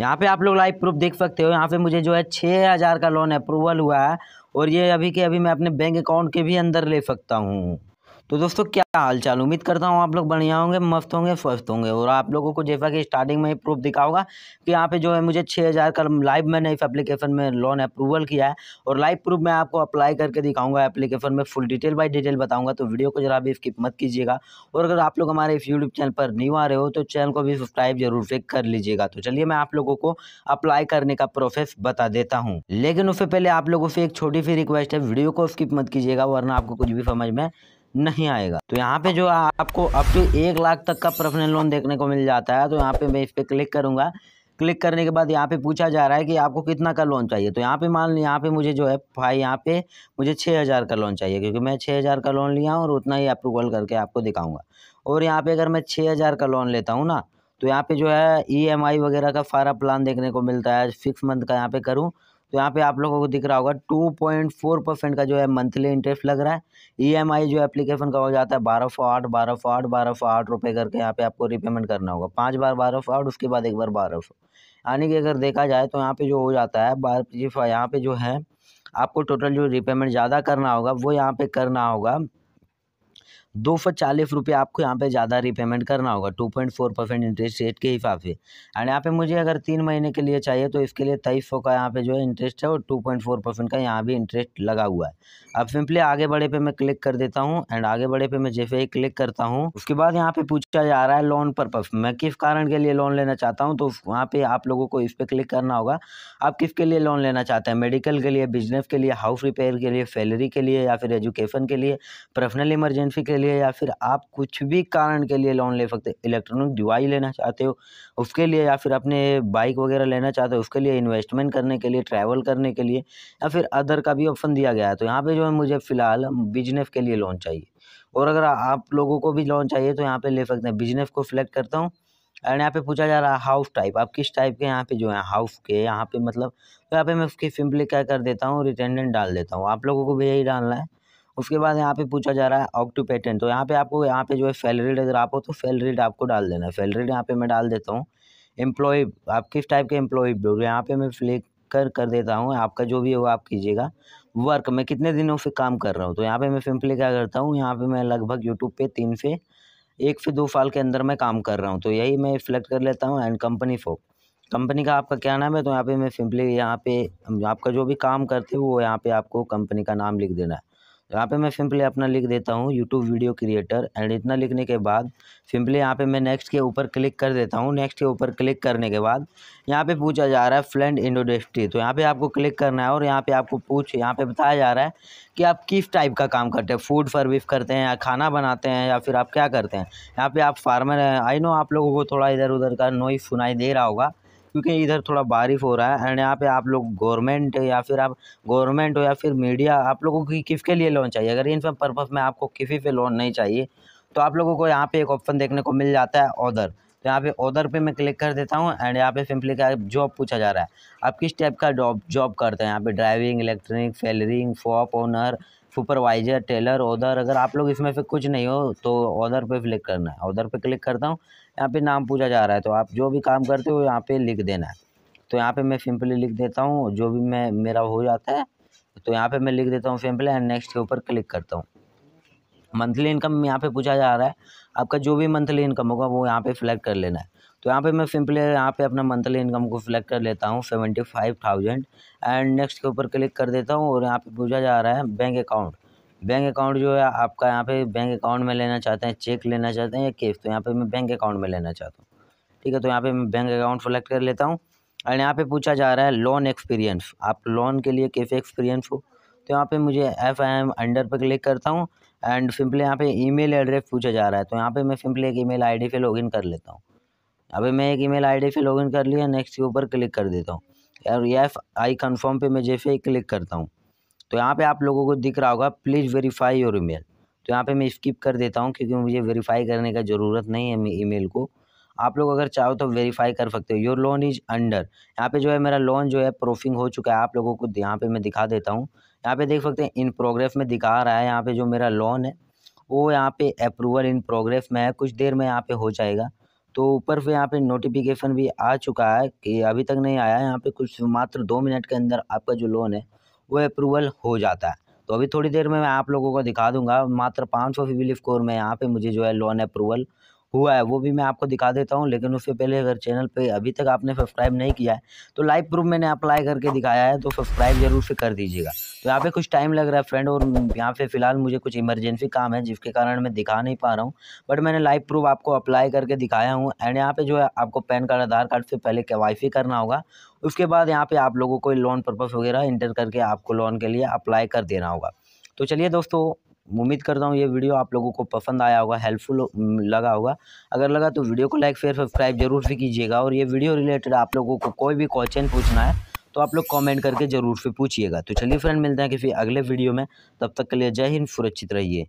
यहाँ पे आप लोग लाइव प्रूफ देख सकते हो यहाँ पे मुझे जो है छः हज़ार का लोन अप्रूवल हुआ है और ये अभी के अभी मैं अपने बैंक अकाउंट के भी अंदर ले सकता हूँ तो दोस्तों क्या हाल चाल उम्मीद करता हूँ आप लोग बढ़िया होंगे मस्त होंगे स्वस्थ होंगे और आप लोगों को जैसा कि स्टार्टिंग में ही प्रूफ दिखा होगा कि यहाँ पे जो है मुझे छः हज़ार का लाइव मैंने इस एप्लीकेशन में लोन अप्रूवल किया है और लाइव प्रूफ मैं आपको अप्लाई करके दिखाऊंगा एप्लीकेशन में फुल डिटेल बाई डिटेल बताऊँगा तो वीडियो को जरा भी स्किप मत कीजिएगा और अगर आप लोग हमारे इस यूट्यूब चैनल पर नहीं आ रहे हो तो चैनल को भी सब्सक्राइब जरूर से कर लीजिएगा तो चलिए मैं आप लोगों को अप्लाई करने का प्रोसेस बता देता हूँ लेकिन उससे पहले आप लोगों से एक छोटी सी रिक्वेस्ट है वीडियो को स्किप मत कीजिएगा वरना आपको कुछ भी समझ में नहीं आएगा तो यहाँ पे जो आपको अप टू एक लाख तक का पर्सनल लोन देखने को मिल जाता है तो यहाँ पे मैं इस पर क्लिक करूँगा क्लिक करने के बाद यहाँ पे पूछा जा रहा है कि आपको कितना का लोन चाहिए तो यहाँ पे मान यहाँ पे मुझे जो है भाई यहाँ पे मुझे छः हज़ार का लोन चाहिए क्योंकि मैं छः हज़ार का लोन लिया हूँ और उतना ही अप्रूवल करके आपको दिखाऊंगा और यहाँ पे अगर मैं छः हज़ार का लोन लेता हूँ ना तो यहाँ पे जो है ई e वगैरह का सारा प्लान देखने को मिलता है सिक्स मंथ का यहाँ पे करूँ तो यहाँ पे आप लोगों को दिख रहा होगा टू पॉइंट फोर परसेंट का जो है मंथली इंटरेस्ट लग रहा है ईएमआई e जो एप्लीकेशन का हो जाता है बारह सौ आठ बारह सौ आठ बारह सौ आठ रुपये करके यहाँ पे आपको रिपेमेंट करना होगा पाँच बार बारह सौ आठ उसके बाद एक बार बारह सौ यानी कि अगर देखा जाए तो यहाँ पे जो हो जाता है बार यहाँ पे जो है आपको टोटल जो रिपेमेंट ज़्यादा करना होगा वो यहाँ पे करना होगा दो सौ चालीस रुपये आपको यहाँ पे ज़्यादा रीपेमेंट करना होगा two point four percent interest rate के हिसाब से एंड यहाँ पे मुझे अगर तीन महीने के लिए चाहिए तो इसके लिए तेईस सौ का यहाँ पे जो है इंटरेस्ट है और टू पॉइंट फोर परसेंट का यहाँ भी इंटरेस्ट लगा हुआ है अब सिंपली आगे बड़े पे मैं क्लिक कर देता हूँ एंड आगे बड़े पे मैं जैसे ही क्लिक करता हूँ उसके बाद यहाँ पे पूछा जा रहा है लोन परपज मैं किस कारण के लिए लोन लेना चाहता हूँ तो वहाँ पे आप लोगों को इस पर क्लिक करना होगा आप किसके लिए लोन लेना चाहते हैं मेडिकल के लिए बिजनेस के लिए हाउस रिपेयर के लिए सैलरी के लिए या फिर एजुकेशन के लिए पर्सनल इमरजेंसी के लिए लिए या फिर आप कुछ भी कारण के लिए लोन ले सकते इलेक्ट्रॉनिक डिवाइस लेना चाहते हो उसके लिए या फिर अपने बाइक वगैरह लेना चाहते हो उसके लिए इन्वेस्टमेंट करने के लिए ट्रैवल करने के लिए या फिर अदर का भी ऑप्शन दिया गया है तो यहाँ पर जो है मुझे फ़िलहाल बिजनेस के लिए लोन चाहिए और अगर आप लोगों को भी लोन चाहिए तो यहाँ पर ले सकते हैं बिजनेस को सिलेक्ट करता हूँ एंड यहाँ पे पूछा जा रहा है हाउस टाइप आप किस टाइप के यहाँ पे जो है हाउस के यहाँ पे मतलब तो यहाँ पे मैं उसकी सिंपली क्या कर देता हूँ रिटेंडेंट डाल देता हूँ आप लोगों को भी यही डालना है उसके बाद यहाँ पे पूछा जा रहा है ऑक्टू पेटेंट तो यहाँ पे आपको यहाँ पे जो है फेलरेड अगर आप हो तो फेलरेड आपको डाल देना है फेलरेड यहाँ पे मैं डाल देता हूँ एम्प्लॉय आप किस टाइप के एम्प्लॉय तो यहाँ पे मैं फ्लिक कर कर देता हूँ आपका जो भी हो आप कीजिएगा वर्क मैं कितने दिनों से काम कर रहा हूँ तो यहाँ पर मैं सिंपली क्या करता हूँ यहाँ पर मैं लगभग यूट्यूब पर तीन से एक से दो साल के अंदर मैं काम कर रहा हूँ तो यही मैं सिलेक्ट कर लेता हूँ एंड कंपनी फोक कंपनी का आपका क्या नाम है तो यहाँ पे मैं सिंपली यहाँ पे आपका जो भी काम करते हो वो यहाँ पे आपको कंपनी का नाम लिख देना है यहाँ पे मैं सिंपली अपना लिख देता हूँ यूट्यूब वीडियो क्रिएटर एंड इतना लिखने के बाद सिंपली यहाँ पे मैं नेक्स्ट के ऊपर क्लिक कर देता हूँ नेक्स्ट के ऊपर क्लिक करने के बाद यहाँ पे पूछा जा रहा है फ्लैंड इंडोडेस्ट्री तो यहाँ पे आपको क्लिक करना है और यहाँ पे आपको पूछ यहाँ पे बताया जा रहा है कि आप किस टाइप का काम करते हैं फूड सर्विस करते हैं या खाना बनाते हैं या फिर आप क्या करते हैं यहाँ पर आप फार्मर हैं आई नो आप लोगों को थोड़ा इधर उधर का नॉइस सुनाई दे रहा होगा क्योंकि इधर थोड़ा बारिश हो रहा है एंड यहाँ पे आप लोग गवर्नमेंट या फिर आप गवर्नमेंट हो या फिर मीडिया आप लोगों की किसके लिए लोन चाहिए अगर इन सब पर्पज़ में आपको किसी पे लोन नहीं चाहिए तो आप लोगों को यहाँ पे एक ऑप्शन देखने को मिल जाता है ऑर्डर तो यहाँ पे ऑर्डर पे मैं क्लिक कर देता हूँ एंड यहाँ पे सिंपली क्या जॉब पूछा जा रहा है आप किस टाइप का जॉब जॉब करते हैं यहाँ पे ड्राइविंग इलेक्ट्रॉनिक फेलरिंग फॉप ओनर सुपरवाइजर टेलर ऑर्डर अगर आप लोग इसमें से कुछ नहीं हो तो ऑर्डर पे क्लिक करना है ऑर्डर पे क्लिक करता हूँ यहाँ पे नाम पूछा जा रहा है तो आप जो भी काम करते हो यहाँ पे लिख देना है तो यहाँ पे मैं सिंपली लिख देता हूँ जो भी मैं मेरा हो जाता है तो यहाँ पे मैं लिख देता हूँ सिंपली एंड नेक्स्ट के ऊपर क्लिक करता हूँ मंथली इनकम यहाँ पे पूछा जा रहा है आपका जो भी मंथली इनकम होगा वो यहाँ पे सिलेक्ट कर लेना है तो यहाँ पे मैं सिंपली यहाँ पे अपना मंथली इनकम को सिलेक्ट कर लेता हूँ seventy five thousand and next के ऊपर क्लिक कर देता हूँ और यहाँ पे पूछा जा रहा है बैंक अकाउंट बैंक अकाउंट जो है आपका यहाँ पे बैंक अकाउंट में लेना चाहते हैं चेक लेना चाहते हैं या केस तो यहाँ पर मैं बैंक अकाउंट में लेना चाहता हूँ ठीक है तो यहाँ पर मैं बैंक अकाउंट सेलेक्ट कर लेता हूँ एंड यहाँ पर पूछा जा रहा है लोन एक्सपीरियंस आप लोन के लिए कैसे एक्सपीरियंस हो तो यहाँ पर मुझे एफ आई एम अंडर पर क्लिक करता हूँ एंड सिंपली यहाँ पे ईमेल एड्रेस पूछा जा रहा है तो यहाँ पे मैं सिंपली एक ईमेल आईडी पे लॉगिन कर लेता हूँ अभी मैं एक ईमेल आईडी पे लॉगिन कर लिया नेक्स्ट के ऊपर क्लिक कर देता हूँ और ये आई कन्फर्म पे मैं जैसे ही क्लिक करता हूँ तो यहाँ पे आप लोगों को दिख रहा होगा प्लीज़ वेरीफाई योर ईमेल तो यहाँ पे मैं स्किप कर देता हूँ क्योंकि मुझे वेरीफाई करने का ज़रूरत नहीं है मेल को आप लोग अगर चाहो तो वेरीफाई कर सकते हो योर लोन इज़ अंडर यहाँ पे जो है मेरा लोन जो है प्रोफिंग हो चुका है आप लोगों को यहाँ पे मैं दिखा देता हूँ यहाँ पे देख सकते हैं इन प्रोग्रेस में दिखा रहा है यहाँ पे जो मेरा लोन है वो यहाँ पे अप्रूवल इन प्रोग्रेस में है कुछ देर में यहाँ पे हो जाएगा तो ऊपर से यहाँ पे नोटिफिकेशन भी आ चुका है कि अभी तक नहीं आया है यहाँ पे कुछ मात्र दो मिनट के अंदर आपका जो लोन है वो अप्रूवल हो जाता है तो अभी थोड़ी देर में मैं आप लोगों को दिखा दूंगा मात्र पाँच सौ सिविल स्कोर में यहाँ पे मुझे जो है लोन अप्रूवल हुआ है वो भी मैं आपको दिखा देता हूँ लेकिन उससे पहले अगर चैनल पे अभी तक आपने सब्सक्राइब नहीं किया है तो लाइव प्रूफ मैंने अप्लाई करके दिखाया है तो सब्सक्राइब ज़रूर से कर दीजिएगा तो यहाँ पे कुछ टाइम लग रहा है फ्रेंड और यहाँ पे फ़िलहाल मुझे कुछ इमरजेंसी काम है जिसके कारण मैं दिखा नहीं पा रहा हूँ बट मैंने लाइव प्रूफ आपको अप्लाई करके दिखाया हूँ एंड यहाँ पर जो है आपको पैन कार्ड आधार कार्ड से पहले के करना होगा उसके बाद यहाँ पर आप लोगों को लोन पर्पज़ वगैरह इंटर करके आपको लोन के लिए अप्लाई कर देना होगा तो चलिए दोस्तों उम्मीद करता हूँ ये वीडियो आप लोगों को पसंद आया होगा हेल्पफुल लगा होगा अगर लगा तो वीडियो को लाइक शेयर सब्सक्राइब जरूर से कीजिएगा और ये वीडियो रिलेटेड आप लोगों को कोई भी क्वेश्चन पूछना है तो आप लोग कमेंट करके ज़रूर से पूछिएगा तो चलिए फ्रेंड मिलते हैं किसी अगले वीडियो में तब तक के लिए जय हिंद सुरक्षित रहिए